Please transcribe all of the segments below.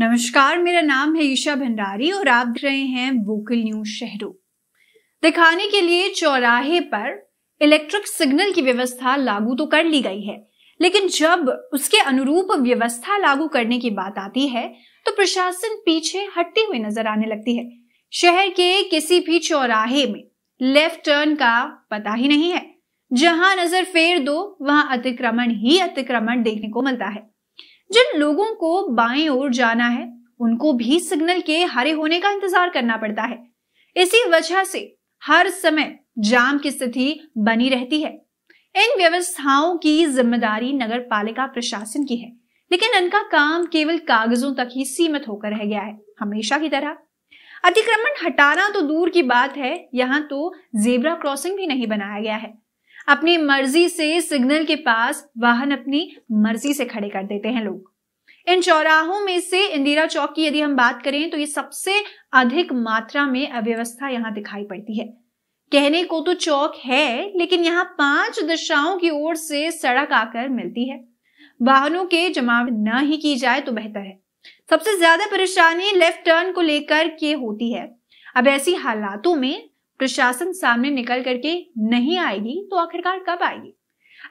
नमस्कार मेरा नाम है ईशा भंडारी और आप देख रहे हैं वोकल न्यूज शहरों दिखाने के लिए चौराहे पर इलेक्ट्रिक सिग्नल की व्यवस्था लागू तो कर ली गई है लेकिन जब उसके अनुरूप व्यवस्था लागू करने की बात आती है तो प्रशासन पीछे हटती हुई नजर आने लगती है शहर के किसी भी चौराहे में लेफ्ट टर्न का पता ही नहीं है जहां नजर फेर दो वहां अतिक्रमण ही अतिक्रमण देखने को मिलता है जिन लोगों को बाएं ओर जाना है उनको भी सिग्नल के हरे होने का इंतजार करना पड़ता है इसी वजह से हर समय जाम की स्थिति बनी रहती है इन व्यवस्थाओं की जिम्मेदारी नगर पालिका प्रशासन की है लेकिन इनका काम केवल कागजों तक ही सीमित होकर रह गया है हमेशा की तरह अतिक्रमण हटाना तो दूर की बात है यहाँ तो जेबरा क्रॉसिंग भी नहीं बनाया गया है अपनी मर्जी से सिग्नल के पास वाहन अपनी मर्जी से खड़े कर देते हैं लोग इन चौराहों में से इंदिरा चौक की यदि हम बात करें तो ये सबसे अधिक मात्रा में अव्यवस्था यहाँ दिखाई पड़ती है कहने को तो चौक है लेकिन यहाँ पांच दिशाओं की ओर से सड़क आकर मिलती है वाहनों के जमाव न ही की जाए तो बेहतर है सबसे ज्यादा परेशानी लेफ्ट टर्न को लेकर के होती है अब ऐसी हालातों में प्रशासन सामने निकल करके नहीं आएगी तो आखिरकार कब आएगी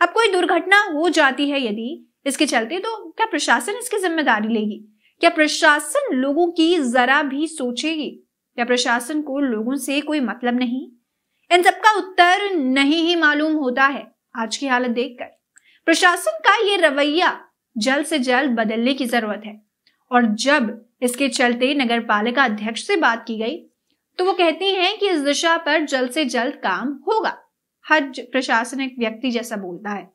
अब कोई दुर्घटना हो जाती है यदि इसके चलते तो क्या प्रशासन इसकी जिम्मेदारी लेगी क्या प्रशासन लोगों की जरा भी सोचेगी क्या प्रशासन को लोगों से कोई मतलब नहीं इन सबका उत्तर नहीं ही मालूम होता है आज की हालत देखकर प्रशासन का ये रवैया जल्द से जल्द बदलने की जरूरत है और जब इसके चलते नगर पालिका अध्यक्ष से बात की गई तो वो कहती हैं कि इस दिशा पर जल्द से जल्द काम होगा हर प्रशासनिक व्यक्ति जैसा बोलता है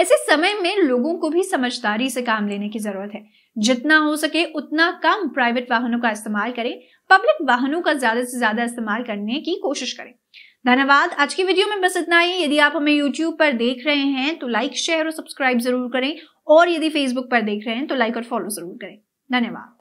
ऐसे समय में लोगों को भी समझदारी से काम लेने की जरूरत है जितना हो सके उतना कम प्राइवेट वाहनों का इस्तेमाल करें पब्लिक वाहनों का ज्यादा से ज्यादा इस्तेमाल करने की कोशिश करें धन्यवाद आज की वीडियो में बस इतना ही यदि आप हमें YouTube पर देख रहे हैं तो लाइक शेयर और सब्सक्राइब जरूर करें और यदि Facebook पर देख रहे हैं तो लाइक और फॉलो जरूर करें धन्यवाद